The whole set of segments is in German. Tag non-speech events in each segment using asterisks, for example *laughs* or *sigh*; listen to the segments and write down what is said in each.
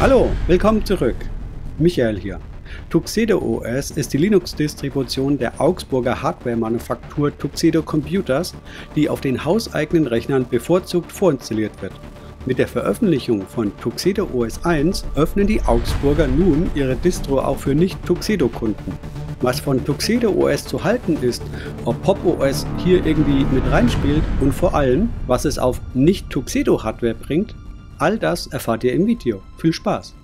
Hallo, willkommen zurück. Michael hier. Tuxedo OS ist die Linux-Distribution der Augsburger Hardware-Manufaktur Tuxedo Computers, die auf den hauseigenen Rechnern bevorzugt vorinstalliert wird. Mit der Veröffentlichung von Tuxedo OS 1 öffnen die Augsburger nun ihre Distro auch für Nicht-Tuxedo-Kunden. Was von Tuxedo OS zu halten ist, ob Pop OS hier irgendwie mit reinspielt und vor allem, was es auf Nicht-Tuxedo-Hardware bringt, All das erfahrt ihr im Video. Viel Spaß!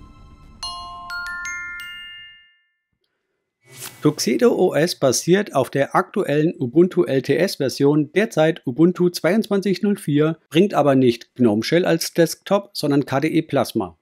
Tuxedo OS basiert auf der aktuellen Ubuntu LTS-Version, derzeit Ubuntu 22.04, bringt aber nicht GNOME Shell als Desktop, sondern KDE Plasma.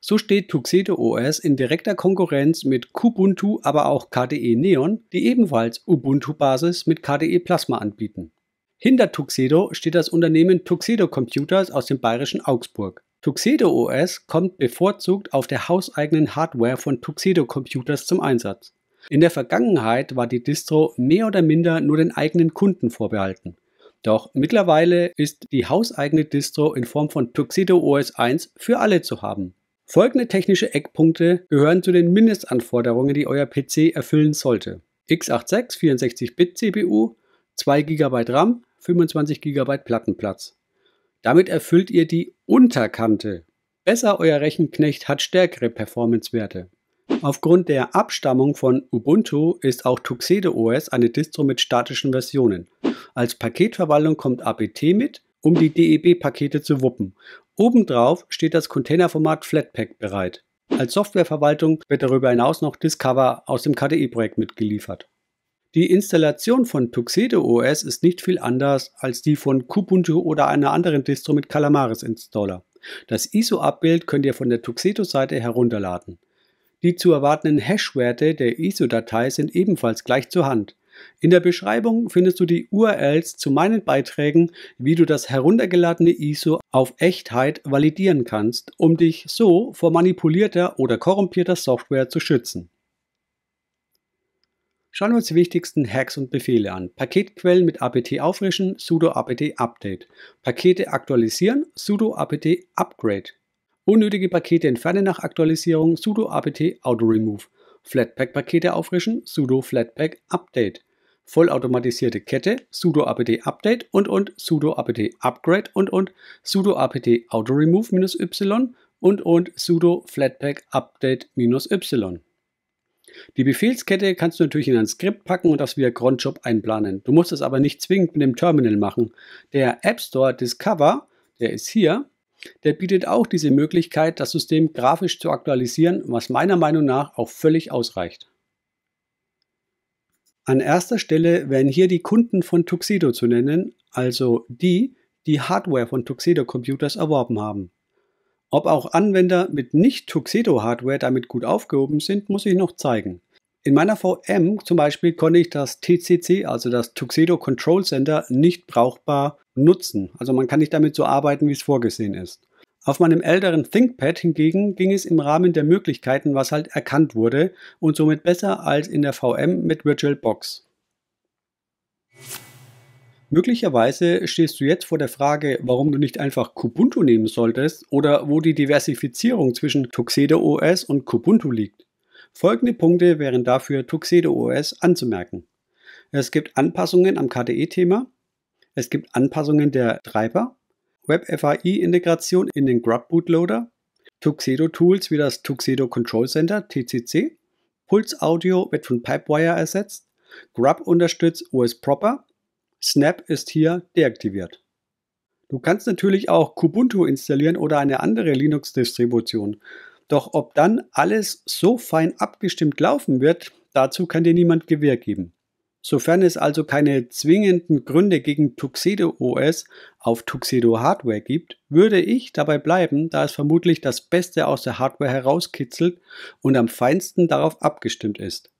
So steht Tuxedo OS in direkter Konkurrenz mit Kubuntu, aber auch KDE Neon, die ebenfalls Ubuntu-Basis mit KDE Plasma anbieten. Hinter Tuxedo steht das Unternehmen Tuxedo Computers aus dem bayerischen Augsburg. Tuxedo OS kommt bevorzugt auf der hauseigenen Hardware von Tuxedo Computers zum Einsatz. In der Vergangenheit war die Distro mehr oder minder nur den eigenen Kunden vorbehalten. Doch mittlerweile ist die hauseigene Distro in Form von Tuxedo OS 1 für alle zu haben. Folgende technische Eckpunkte gehören zu den Mindestanforderungen, die euer PC erfüllen sollte. x86 64-Bit CPU, 2 GB RAM, 25 GB Plattenplatz. Damit erfüllt ihr die Unterkante. Besser euer Rechenknecht hat stärkere Performance-Werte. Aufgrund der Abstammung von Ubuntu ist auch Tuxedo OS eine Distro mit statischen Versionen. Als Paketverwaltung kommt APT mit, um die DEB-Pakete zu wuppen. Obendrauf steht das Containerformat Flatpak bereit. Als Softwareverwaltung wird darüber hinaus noch Discover aus dem KDE-Projekt mitgeliefert. Die Installation von Tuxedo OS ist nicht viel anders als die von Kubuntu oder einer anderen Distro mit Calamaris Installer. Das ISO-Abbild könnt ihr von der Tuxedo-Seite herunterladen. Die zu erwartenden Hash-Werte der ISO-Datei sind ebenfalls gleich zur Hand. In der Beschreibung findest du die URLs zu meinen Beiträgen, wie du das heruntergeladene ISO auf Echtheit validieren kannst, um dich so vor manipulierter oder korrumpierter Software zu schützen. Schauen wir uns die wichtigsten Hacks und Befehle an. Paketquellen mit apt auffrischen, sudo apt update. Pakete aktualisieren, sudo apt upgrade. Unnötige Pakete entfernen nach Aktualisierung, sudo apt auto-remove. Flatpak-Pakete auffrischen, sudo flatpak update. Vollautomatisierte Kette, sudo apt update und und sudo apt upgrade und und sudo apt auto-remove-y und und sudo flatpak update-y. Die Befehlskette kannst du natürlich in ein Skript packen und das via Cronjob einplanen. Du musst es aber nicht zwingend mit dem Terminal machen. Der App Store Discover, der ist hier, der bietet auch diese Möglichkeit, das System grafisch zu aktualisieren, was meiner Meinung nach auch völlig ausreicht. An erster Stelle werden hier die Kunden von Tuxedo zu nennen, also die, die Hardware von Tuxedo Computers erworben haben. Ob auch Anwender mit Nicht-Tuxedo-Hardware damit gut aufgehoben sind, muss ich noch zeigen. In meiner VM zum Beispiel konnte ich das TCC, also das Tuxedo Control Center, nicht brauchbar nutzen. Also man kann nicht damit so arbeiten, wie es vorgesehen ist. Auf meinem älteren ThinkPad hingegen ging es im Rahmen der Möglichkeiten, was halt erkannt wurde und somit besser als in der VM mit VirtualBox. Möglicherweise stehst du jetzt vor der Frage, warum du nicht einfach Kubuntu nehmen solltest oder wo die Diversifizierung zwischen Tuxedo OS und Kubuntu liegt. Folgende Punkte wären dafür Tuxedo OS anzumerken. Es gibt Anpassungen am KDE-Thema, es gibt Anpassungen der Treiber, WebFAI-Integration in den Grub Bootloader, Tuxedo-Tools wie das Tuxedo Control Center TCC, Pulse Audio wird von Pipewire ersetzt, Grub unterstützt OS Proper, Snap ist hier deaktiviert. Du kannst natürlich auch Kubuntu installieren oder eine andere Linux-Distribution. Doch ob dann alles so fein abgestimmt laufen wird, dazu kann dir niemand Gewähr geben. Sofern es also keine zwingenden Gründe gegen Tuxedo OS auf Tuxedo Hardware gibt, würde ich dabei bleiben, da es vermutlich das Beste aus der Hardware herauskitzelt und am feinsten darauf abgestimmt ist.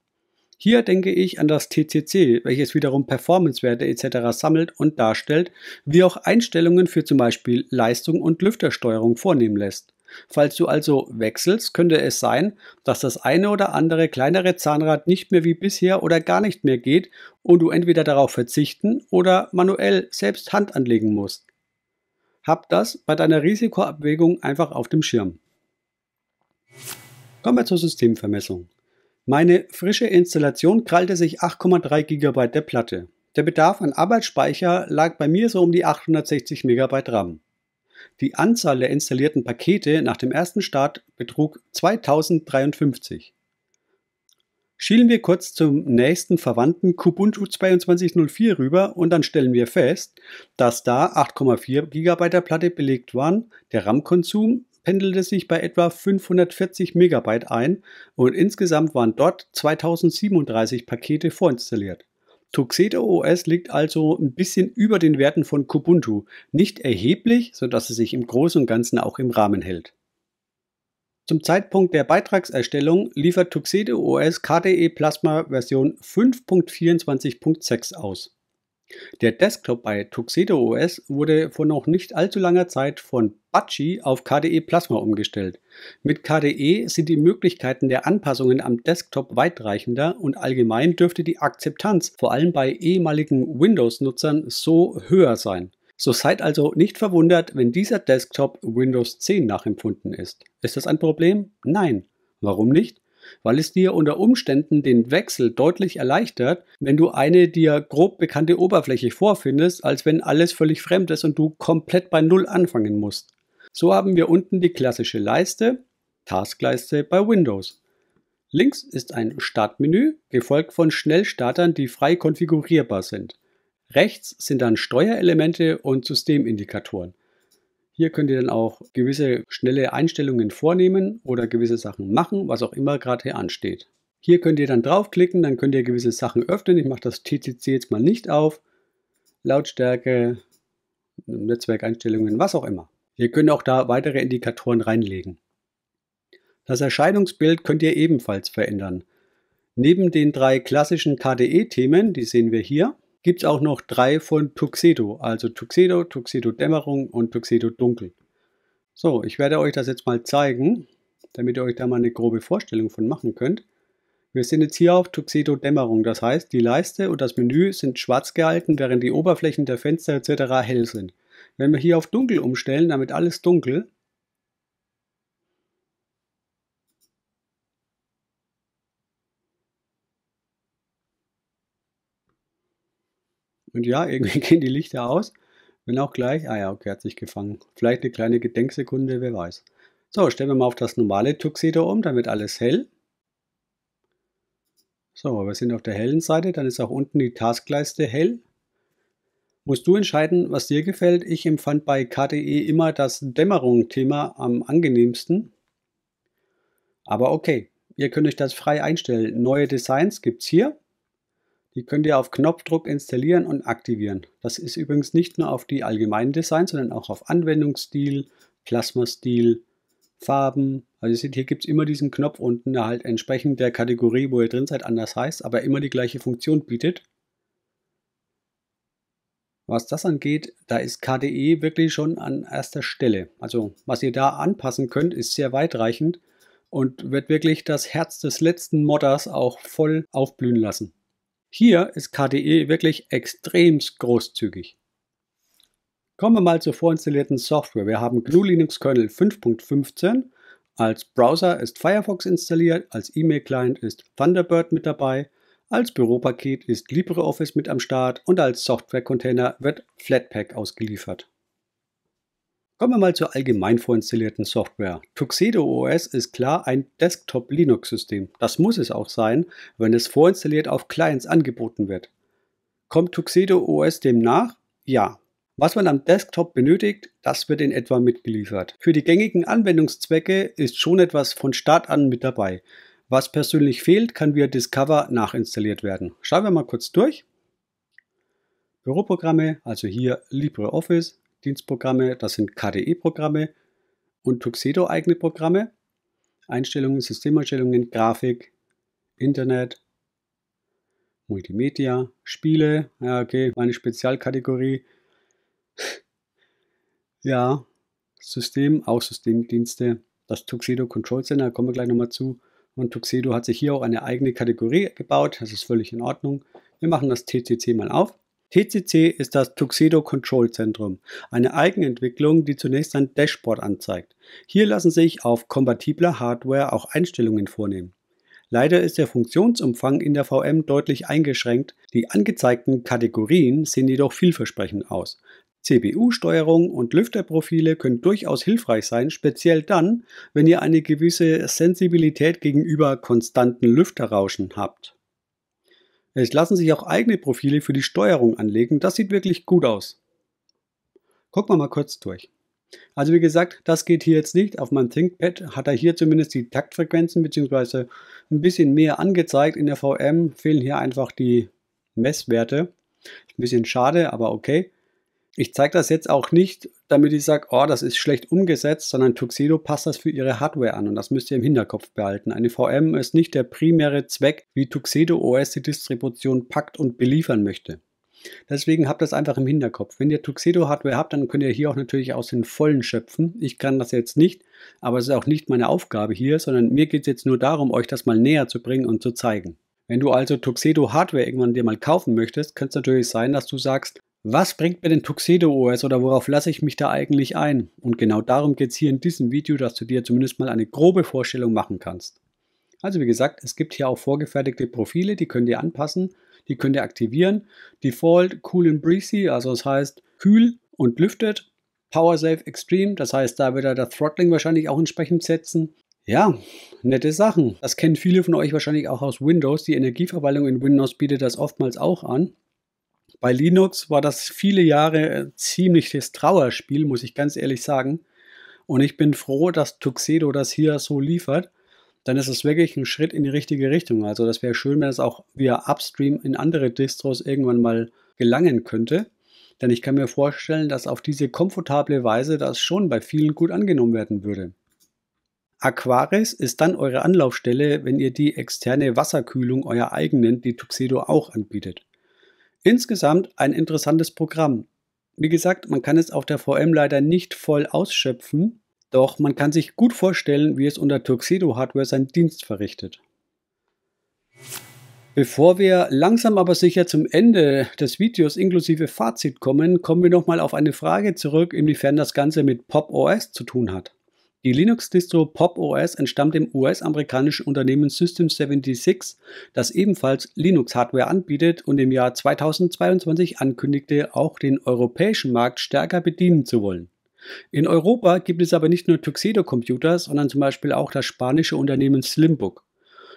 Hier denke ich an das TCC, welches wiederum Performancewerte etc. sammelt und darstellt, wie auch Einstellungen für zum Beispiel Leistung und Lüftersteuerung vornehmen lässt. Falls du also wechselst, könnte es sein, dass das eine oder andere kleinere Zahnrad nicht mehr wie bisher oder gar nicht mehr geht und du entweder darauf verzichten oder manuell selbst Hand anlegen musst. Hab das bei deiner Risikoabwägung einfach auf dem Schirm. Kommen wir zur Systemvermessung. Meine frische Installation krallte sich 8,3 GB der Platte. Der Bedarf an Arbeitsspeicher lag bei mir so um die 860 MB RAM. Die Anzahl der installierten Pakete nach dem ersten Start betrug 2053. Schielen wir kurz zum nächsten Verwandten Kubuntu 2204 rüber und dann stellen wir fest, dass da 8,4 GB Platte belegt waren, der RAM-Konsum pendelt es sich bei etwa 540 Megabyte ein und insgesamt waren dort 2037 Pakete vorinstalliert. Tuxedo OS liegt also ein bisschen über den Werten von Kubuntu, nicht erheblich, sodass es sich im Großen und Ganzen auch im Rahmen hält. Zum Zeitpunkt der Beitragserstellung liefert Tuxedo OS KDE Plasma Version 5.24.6 aus. Der Desktop bei Tuxedo OS wurde vor noch nicht allzu langer Zeit von Budgie auf KDE Plasma umgestellt. Mit KDE sind die Möglichkeiten der Anpassungen am Desktop weitreichender und allgemein dürfte die Akzeptanz vor allem bei ehemaligen Windows-Nutzern so höher sein. So seid also nicht verwundert, wenn dieser Desktop Windows 10 nachempfunden ist. Ist das ein Problem? Nein. Warum nicht? weil es dir unter Umständen den Wechsel deutlich erleichtert, wenn du eine dir grob bekannte Oberfläche vorfindest, als wenn alles völlig fremd ist und du komplett bei Null anfangen musst. So haben wir unten die klassische Leiste, Taskleiste bei Windows. Links ist ein Startmenü, gefolgt von Schnellstartern, die frei konfigurierbar sind. Rechts sind dann Steuerelemente und Systemindikatoren. Hier könnt ihr dann auch gewisse schnelle Einstellungen vornehmen oder gewisse Sachen machen, was auch immer gerade hier ansteht. Hier könnt ihr dann draufklicken, dann könnt ihr gewisse Sachen öffnen. Ich mache das TCC jetzt mal nicht auf. Lautstärke, Netzwerkeinstellungen, was auch immer. Ihr könnt auch da weitere Indikatoren reinlegen. Das Erscheinungsbild könnt ihr ebenfalls verändern. Neben den drei klassischen KDE-Themen, die sehen wir hier, gibt es auch noch drei von Tuxedo, also Tuxedo, Tuxedo Dämmerung und Tuxedo Dunkel. So, ich werde euch das jetzt mal zeigen, damit ihr euch da mal eine grobe Vorstellung von machen könnt. Wir sind jetzt hier auf Tuxedo Dämmerung, das heißt, die Leiste und das Menü sind schwarz gehalten, während die Oberflächen der Fenster etc. hell sind. Wenn wir hier auf dunkel umstellen, damit alles dunkel, Und ja, *laughs* irgendwie gehen die Lichter aus. Wenn auch gleich, ah ja, okay, hat sich gefangen. Vielleicht eine kleine Gedenksekunde, wer weiß. So, stellen wir mal auf das normale Tuxedo um, dann wird alles hell. So, wir sind auf der hellen Seite, dann ist auch unten die Taskleiste hell. Musst du entscheiden, was dir gefällt. Ich empfand bei KDE immer das Dämmerung-Thema am angenehmsten. Aber okay, ihr könnt euch das frei einstellen. Neue Designs gibt es hier. Die könnt ihr auf Knopfdruck installieren und aktivieren. Das ist übrigens nicht nur auf die allgemeinen Designs, sondern auch auf Anwendungsstil, Plasmastil, Farben. Also ihr seht, hier gibt es immer diesen Knopf unten, der halt entsprechend der Kategorie, wo ihr drin seid, anders heißt, aber immer die gleiche Funktion bietet. Was das angeht, da ist KDE wirklich schon an erster Stelle. Also was ihr da anpassen könnt, ist sehr weitreichend und wird wirklich das Herz des letzten Modders auch voll aufblühen lassen. Hier ist KDE wirklich extrem großzügig. Kommen wir mal zur vorinstallierten Software. Wir haben GNU Linux Kernel 5.15. Als Browser ist Firefox installiert, als E-Mail-Client ist Thunderbird mit dabei, als Büropaket ist LibreOffice mit am Start und als Software-Container wird Flatpak ausgeliefert. Kommen wir mal zur allgemein vorinstallierten Software. Tuxedo OS ist klar ein Desktop-Linux-System. Das muss es auch sein, wenn es vorinstalliert auf Clients angeboten wird. Kommt Tuxedo OS dem nach? Ja. Was man am Desktop benötigt, das wird in etwa mitgeliefert. Für die gängigen Anwendungszwecke ist schon etwas von Start an mit dabei. Was persönlich fehlt, kann via Discover nachinstalliert werden. Schauen wir mal kurz durch. Büroprogramme, also hier LibreOffice, Dienstprogramme, das sind KDE-Programme und Tuxedo-eigene Programme, Einstellungen, Systemeinstellungen, Grafik, Internet, Multimedia, Spiele, ja, okay, meine Spezialkategorie. *laughs* ja, System, auch Systemdienste, das Tuxedo Control Center, kommen wir gleich nochmal zu. Und Tuxedo hat sich hier auch eine eigene Kategorie gebaut, das ist völlig in Ordnung. Wir machen das TCC mal auf. TCC ist das Tuxedo Control Zentrum, eine Eigenentwicklung, die zunächst ein Dashboard anzeigt. Hier lassen sich auf kompatibler Hardware auch Einstellungen vornehmen. Leider ist der Funktionsumfang in der VM deutlich eingeschränkt, die angezeigten Kategorien sehen jedoch vielversprechend aus. CPU-Steuerung und Lüfterprofile können durchaus hilfreich sein, speziell dann, wenn ihr eine gewisse Sensibilität gegenüber konstanten Lüfterrauschen habt. Es lassen sich auch eigene Profile für die Steuerung anlegen. Das sieht wirklich gut aus. Gucken wir mal kurz durch. Also wie gesagt, das geht hier jetzt nicht. Auf meinem ThinkPad hat er hier zumindest die Taktfrequenzen bzw. ein bisschen mehr angezeigt. In der VM fehlen hier einfach die Messwerte. Ein bisschen schade, aber okay. Ich zeige das jetzt auch nicht, damit ich sage, oh, das ist schlecht umgesetzt, sondern Tuxedo passt das für ihre Hardware an und das müsst ihr im Hinterkopf behalten. Eine VM ist nicht der primäre Zweck, wie Tuxedo OS die Distribution packt und beliefern möchte. Deswegen habt das einfach im Hinterkopf. Wenn ihr Tuxedo-Hardware habt, dann könnt ihr hier auch natürlich aus den Vollen schöpfen. Ich kann das jetzt nicht, aber es ist auch nicht meine Aufgabe hier, sondern mir geht es jetzt nur darum, euch das mal näher zu bringen und zu zeigen. Wenn du also Tuxedo Hardware irgendwann dir mal kaufen möchtest, könnte es natürlich sein, dass du sagst, was bringt mir den Tuxedo OS oder worauf lasse ich mich da eigentlich ein? Und genau darum geht es hier in diesem Video, dass du dir zumindest mal eine grobe Vorstellung machen kannst. Also wie gesagt, es gibt hier auch vorgefertigte Profile, die könnt ihr anpassen, die könnt ihr aktivieren. Default Cool and Breezy, also das heißt kühl und lüftet. Power Save Extreme, das heißt, da wird er das Throttling wahrscheinlich auch entsprechend setzen. Ja, nette Sachen. Das kennen viele von euch wahrscheinlich auch aus Windows. Die Energieverwaltung in Windows bietet das oftmals auch an. Bei Linux war das viele Jahre ein äh, ziemliches Trauerspiel, muss ich ganz ehrlich sagen. Und ich bin froh, dass Tuxedo das hier so liefert. Dann ist es wirklich ein Schritt in die richtige Richtung. Also das wäre schön, wenn es auch via Upstream in andere Distros irgendwann mal gelangen könnte. Denn ich kann mir vorstellen, dass auf diese komfortable Weise das schon bei vielen gut angenommen werden würde. Aquaris ist dann eure Anlaufstelle, wenn ihr die externe Wasserkühlung euer eigen nennt, die Tuxedo auch anbietet. Insgesamt ein interessantes Programm. Wie gesagt, man kann es auf der VM leider nicht voll ausschöpfen, doch man kann sich gut vorstellen, wie es unter Tuxedo Hardware seinen Dienst verrichtet. Bevor wir langsam aber sicher zum Ende des Videos inklusive Fazit kommen, kommen wir nochmal auf eine Frage zurück, inwiefern das Ganze mit Pop OS zu tun hat. Die Linux-Distro Pop OS entstammt dem US-amerikanischen Unternehmen System76, das ebenfalls Linux-Hardware anbietet und im Jahr 2022 ankündigte, auch den europäischen Markt stärker bedienen zu wollen. In Europa gibt es aber nicht nur Tuxedo-Computer, sondern zum Beispiel auch das spanische Unternehmen Slimbook.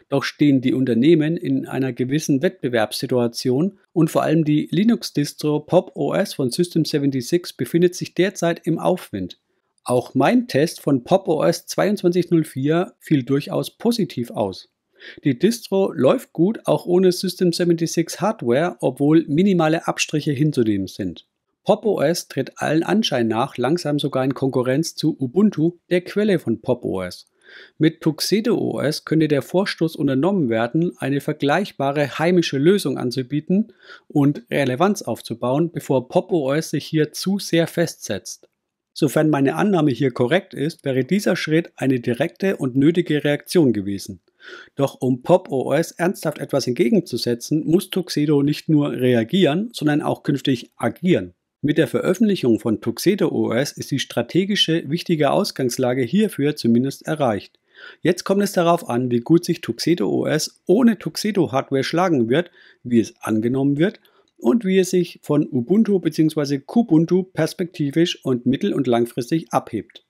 Doch stehen die Unternehmen in einer gewissen Wettbewerbssituation und vor allem die Linux-Distro Pop OS von System76 befindet sich derzeit im Aufwind. Auch mein Test von PopOS 2204 fiel durchaus positiv aus. Die Distro läuft gut auch ohne System76 Hardware, obwohl minimale Abstriche hinzunehmen sind. PopOS tritt allen Anschein nach langsam sogar in Konkurrenz zu Ubuntu, der Quelle von PopOS. Mit Tuxedo OS könnte der Vorstoß unternommen werden, eine vergleichbare heimische Lösung anzubieten und Relevanz aufzubauen, bevor Pop OS sich hier zu sehr festsetzt. Sofern meine Annahme hier korrekt ist, wäre dieser Schritt eine direkte und nötige Reaktion gewesen. Doch um Pop OS ernsthaft etwas entgegenzusetzen, muss Tuxedo nicht nur reagieren, sondern auch künftig agieren. Mit der Veröffentlichung von Tuxedo OS ist die strategische wichtige Ausgangslage hierfür zumindest erreicht. Jetzt kommt es darauf an, wie gut sich Tuxedo OS ohne Tuxedo Hardware schlagen wird, wie es angenommen wird und wie es sich von Ubuntu bzw. Kubuntu perspektivisch und mittel- und langfristig abhebt.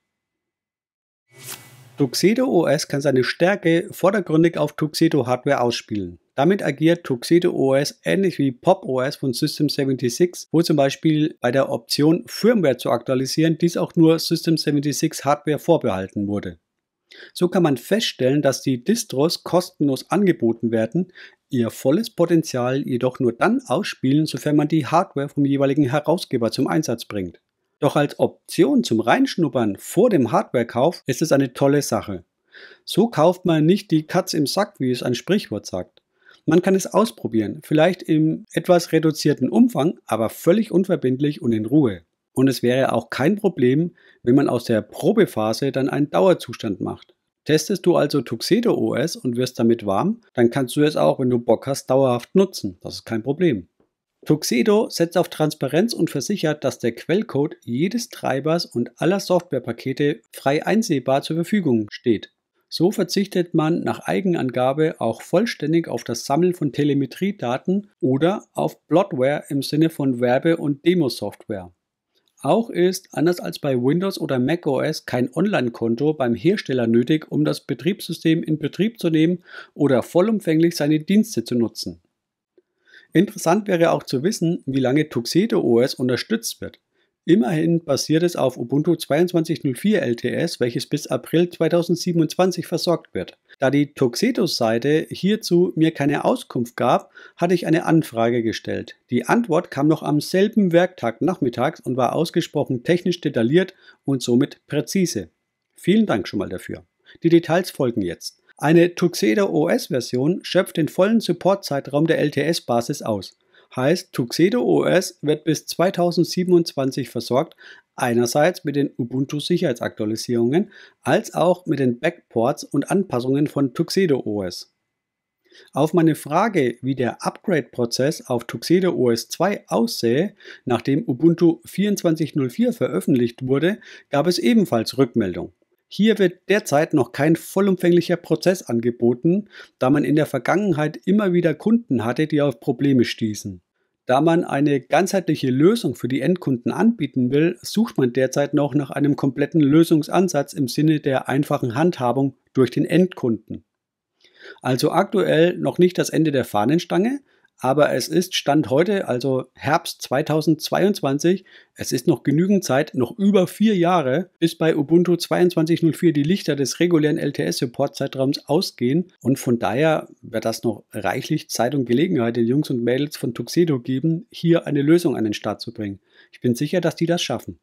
Tuxedo OS kann seine Stärke vordergründig auf Tuxedo Hardware ausspielen. Damit agiert Tuxedo OS ähnlich wie Pop OS von System76, wo zum Beispiel bei der Option Firmware zu aktualisieren dies auch nur System76 Hardware vorbehalten wurde. So kann man feststellen, dass die Distros kostenlos angeboten werden, ihr volles Potenzial jedoch nur dann ausspielen, sofern man die Hardware vom jeweiligen Herausgeber zum Einsatz bringt. Doch als Option zum Reinschnuppern vor dem Hardwarekauf ist es eine tolle Sache. So kauft man nicht die Katz im Sack, wie es ein Sprichwort sagt. Man kann es ausprobieren, vielleicht im etwas reduzierten Umfang, aber völlig unverbindlich und in Ruhe. Und es wäre auch kein Problem, wenn man aus der Probephase dann einen Dauerzustand macht. Testest du also Tuxedo OS und wirst damit warm, dann kannst du es auch, wenn du Bock hast, dauerhaft nutzen. Das ist kein Problem. Tuxedo setzt auf Transparenz und versichert, dass der Quellcode jedes Treibers und aller Softwarepakete frei einsehbar zur Verfügung steht. So verzichtet man nach Eigenangabe auch vollständig auf das Sammeln von Telemetriedaten oder auf Bloatware im Sinne von Werbe- und Demosoftware. Auch ist, anders als bei Windows oder macOS, kein Online-Konto beim Hersteller nötig, um das Betriebssystem in Betrieb zu nehmen oder vollumfänglich seine Dienste zu nutzen. Interessant wäre auch zu wissen, wie lange Tuxedo OS unterstützt wird. Immerhin basiert es auf Ubuntu 22.04 LTS, welches bis April 2027 versorgt wird. Da die Tuxedo-Seite hierzu mir keine Auskunft gab, hatte ich eine Anfrage gestellt. Die Antwort kam noch am selben Werktag nachmittags und war ausgesprochen technisch detailliert und somit präzise. Vielen Dank schon mal dafür. Die Details folgen jetzt. Eine Tuxedo OS-Version schöpft den vollen Support-Zeitraum der LTS-Basis aus heißt, Tuxedo OS wird bis 2027 versorgt, einerseits mit den Ubuntu-Sicherheitsaktualisierungen, als auch mit den Backports und Anpassungen von Tuxedo OS. Auf meine Frage, wie der Upgrade-Prozess auf Tuxedo OS 2 aussähe, nachdem Ubuntu 24.04 veröffentlicht wurde, gab es ebenfalls Rückmeldung. Hier wird derzeit noch kein vollumfänglicher Prozess angeboten, da man in der Vergangenheit immer wieder Kunden hatte, die auf Probleme stießen. Da man eine ganzheitliche Lösung für die Endkunden anbieten will, sucht man derzeit noch nach einem kompletten Lösungsansatz im Sinne der einfachen Handhabung durch den Endkunden. Also aktuell noch nicht das Ende der Fahnenstange, aber es ist Stand heute, also Herbst 2022, es ist noch genügend Zeit, noch über vier Jahre, bis bei Ubuntu 22.04 die Lichter des regulären LTS-Support-Zeitraums ausgehen. Und von daher wird das noch reichlich Zeit und Gelegenheit den Jungs und Mädels von Tuxedo geben, hier eine Lösung an den Start zu bringen. Ich bin sicher, dass die das schaffen.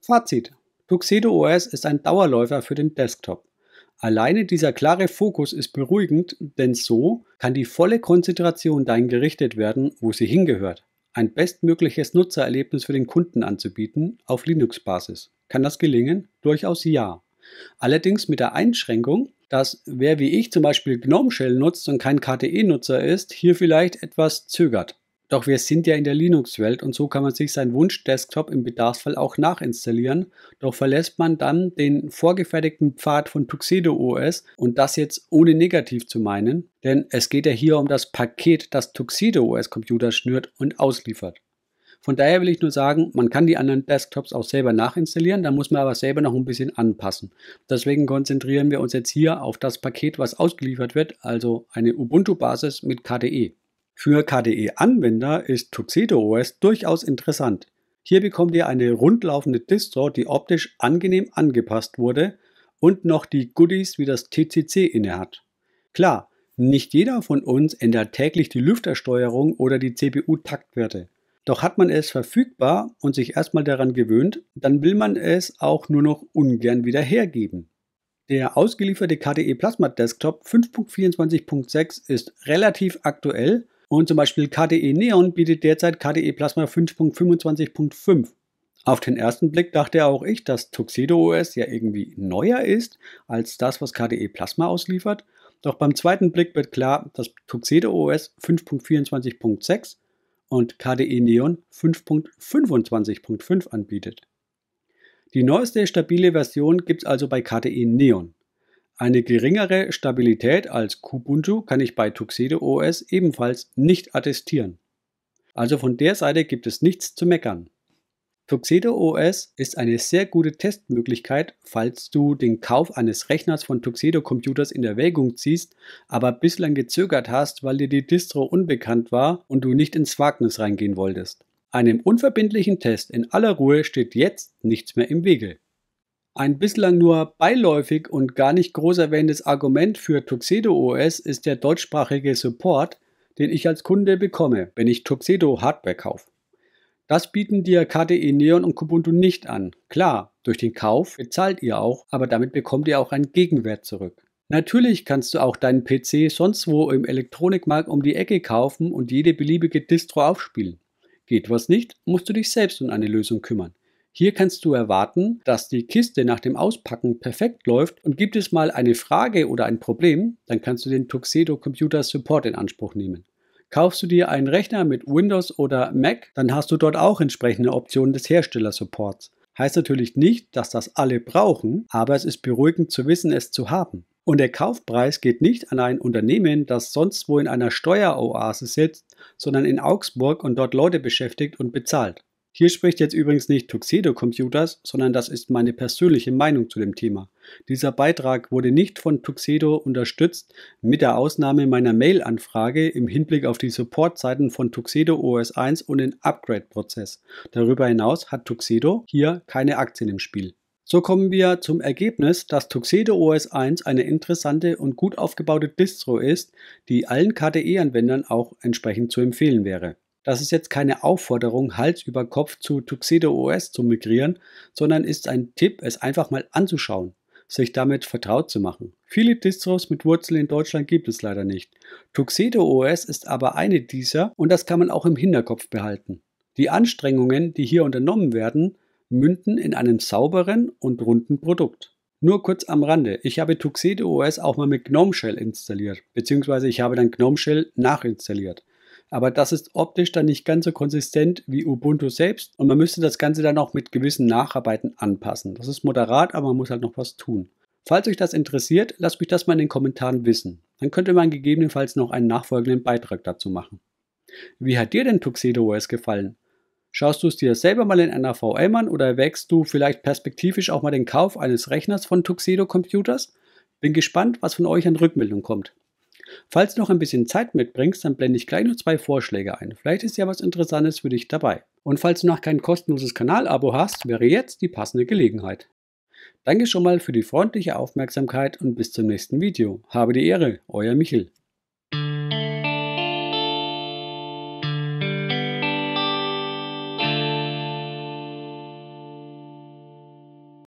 Fazit. Tuxedo OS ist ein Dauerläufer für den Desktop. Alleine dieser klare Fokus ist beruhigend, denn so kann die volle Konzentration dahin gerichtet werden, wo sie hingehört. Ein bestmögliches Nutzererlebnis für den Kunden anzubieten auf Linux-Basis. Kann das gelingen? Durchaus ja. Allerdings mit der Einschränkung, dass wer wie ich zum Beispiel GNOME Shell nutzt und kein kte nutzer ist, hier vielleicht etwas zögert. Doch wir sind ja in der Linux-Welt und so kann man sich seinen Wunsch-Desktop im Bedarfsfall auch nachinstallieren. Doch verlässt man dann den vorgefertigten Pfad von Tuxedo OS und das jetzt ohne negativ zu meinen, denn es geht ja hier um das Paket, das Tuxedo OS Computer schnürt und ausliefert. Von daher will ich nur sagen, man kann die anderen Desktops auch selber nachinstallieren, da muss man aber selber noch ein bisschen anpassen. Deswegen konzentrieren wir uns jetzt hier auf das Paket, was ausgeliefert wird, also eine Ubuntu-Basis mit KDE. Für KDE-Anwender ist Tuxedo OS durchaus interessant. Hier bekommt ihr eine rundlaufende Distro, die optisch angenehm angepasst wurde und noch die Goodies wie das TCC innehat. Klar, nicht jeder von uns ändert täglich die Lüftersteuerung oder die CPU-Taktwerte. Doch hat man es verfügbar und sich erstmal daran gewöhnt, dann will man es auch nur noch ungern wieder hergeben. Der ausgelieferte KDE Plasma Desktop 5.24.6 ist relativ aktuell und zum Beispiel KDE Neon bietet derzeit KDE Plasma 5.25.5. Auf den ersten Blick dachte auch ich, dass Tuxedo OS ja irgendwie neuer ist als das, was KDE Plasma ausliefert. Doch beim zweiten Blick wird klar, dass Tuxedo OS 5.24.6 und KDE Neon 5.25.5 anbietet. Die neueste stabile Version gibt es also bei KDE Neon. Eine geringere Stabilität als Kubuntu kann ich bei Tuxedo OS ebenfalls nicht attestieren. Also von der Seite gibt es nichts zu meckern. Tuxedo OS ist eine sehr gute Testmöglichkeit, falls du den Kauf eines Rechners von Tuxedo Computers in Erwägung ziehst, aber bislang gezögert hast, weil dir die Distro unbekannt war und du nicht ins Wagnis reingehen wolltest. Einem unverbindlichen Test in aller Ruhe steht jetzt nichts mehr im Wege. Ein bislang nur beiläufig und gar nicht groß erwähntes Argument für Tuxedo OS ist der deutschsprachige Support, den ich als Kunde bekomme, wenn ich Tuxedo Hardware kaufe. Das bieten dir KDE Neon und Kubuntu nicht an. Klar, durch den Kauf bezahlt ihr auch, aber damit bekommt ihr auch einen Gegenwert zurück. Natürlich kannst du auch deinen PC sonst wo im Elektronikmarkt um die Ecke kaufen und jede beliebige Distro aufspielen. Geht was nicht, musst du dich selbst um eine Lösung kümmern. Hier kannst du erwarten, dass die Kiste nach dem Auspacken perfekt läuft und gibt es mal eine Frage oder ein Problem, dann kannst du den Tuxedo Computer Support in Anspruch nehmen. Kaufst du dir einen Rechner mit Windows oder Mac, dann hast du dort auch entsprechende Optionen des Herstellersupports. Heißt natürlich nicht, dass das alle brauchen, aber es ist beruhigend zu wissen, es zu haben. Und der Kaufpreis geht nicht an ein Unternehmen, das sonst wo in einer Steueroase sitzt, sondern in Augsburg und dort Leute beschäftigt und bezahlt. Hier spricht jetzt übrigens nicht Tuxedo Computers, sondern das ist meine persönliche Meinung zu dem Thema. Dieser Beitrag wurde nicht von Tuxedo unterstützt, mit der Ausnahme meiner Mail-Anfrage im Hinblick auf die Supportseiten von Tuxedo OS 1 und den Upgrade-Prozess. Darüber hinaus hat Tuxedo hier keine Aktien im Spiel. So kommen wir zum Ergebnis, dass Tuxedo OS 1 eine interessante und gut aufgebaute Distro ist, die allen KDE-Anwendern auch entsprechend zu empfehlen wäre. Das ist jetzt keine Aufforderung, Hals über Kopf zu Tuxedo OS zu migrieren, sondern ist ein Tipp, es einfach mal anzuschauen, sich damit vertraut zu machen. Viele Distros mit Wurzeln in Deutschland gibt es leider nicht. Tuxedo OS ist aber eine dieser und das kann man auch im Hinterkopf behalten. Die Anstrengungen, die hier unternommen werden, münden in einem sauberen und runden Produkt. Nur kurz am Rande, ich habe Tuxedo OS auch mal mit GNOME Shell installiert, beziehungsweise ich habe dann GNOME Shell nachinstalliert aber das ist optisch dann nicht ganz so konsistent wie Ubuntu selbst und man müsste das Ganze dann auch mit gewissen Nacharbeiten anpassen. Das ist moderat, aber man muss halt noch was tun. Falls euch das interessiert, lasst mich das mal in den Kommentaren wissen. Dann könnte man gegebenenfalls noch einen nachfolgenden Beitrag dazu machen. Wie hat dir denn Tuxedo OS gefallen? Schaust du es dir selber mal in einer VM an oder wächst du vielleicht perspektivisch auch mal den Kauf eines Rechners von Tuxedo Computers? Bin gespannt, was von euch an Rückmeldung kommt. Falls du noch ein bisschen Zeit mitbringst, dann blende ich gleich noch zwei Vorschläge ein. Vielleicht ist ja was Interessantes für dich dabei. Und falls du noch kein kostenloses Kanalabo hast, wäre jetzt die passende Gelegenheit. Danke schon mal für die freundliche Aufmerksamkeit und bis zum nächsten Video. Habe die Ehre, euer Michel.